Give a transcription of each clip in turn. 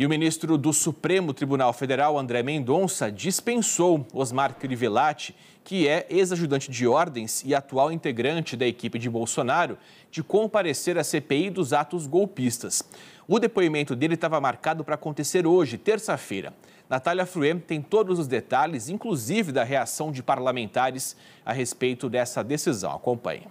E o ministro do Supremo Tribunal Federal, André Mendonça, dispensou Osmar Crivellati, que é ex-ajudante de ordens e atual integrante da equipe de Bolsonaro, de comparecer à CPI dos atos golpistas. O depoimento dele estava marcado para acontecer hoje, terça-feira. Natália Fruem tem todos os detalhes, inclusive da reação de parlamentares a respeito dessa decisão. Acompanhe.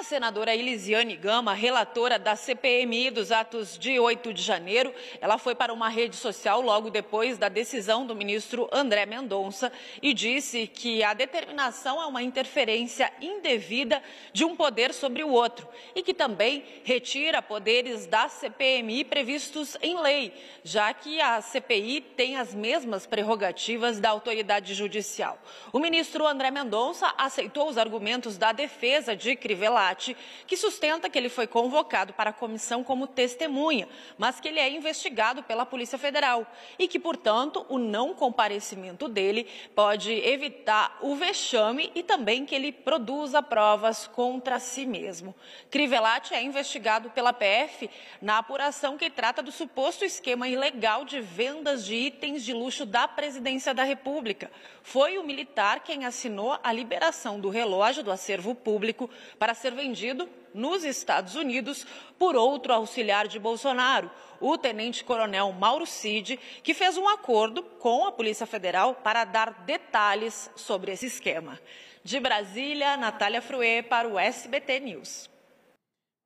A senadora Elisiane Gama, relatora da CPMI dos atos de 8 de janeiro, ela foi para uma rede social logo depois da decisão do ministro André Mendonça e disse que a determinação é uma interferência indevida de um poder sobre o outro e que também retira poderes da CPMI previstos em lei, já que a CPI tem as mesmas prerrogativas da autoridade judicial. O ministro André Mendonça aceitou os argumentos da defesa de Crivella que sustenta que ele foi convocado para a comissão como testemunha, mas que ele é investigado pela Polícia Federal e que, portanto, o não comparecimento dele pode evitar o vexame e também que ele produza provas contra si mesmo. Crivellati é investigado pela PF na apuração que trata do suposto esquema ilegal de vendas de itens de luxo da presidência da República. Foi o militar quem assinou a liberação do relógio do acervo público para ser vendido nos Estados Unidos por outro auxiliar de Bolsonaro, o tenente-coronel Mauro Cid, que fez um acordo com a Polícia Federal para dar detalhes sobre esse esquema. De Brasília, Natália Fruê para o SBT News.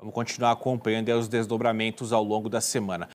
Vamos continuar acompanhando os desdobramentos ao longo da semana.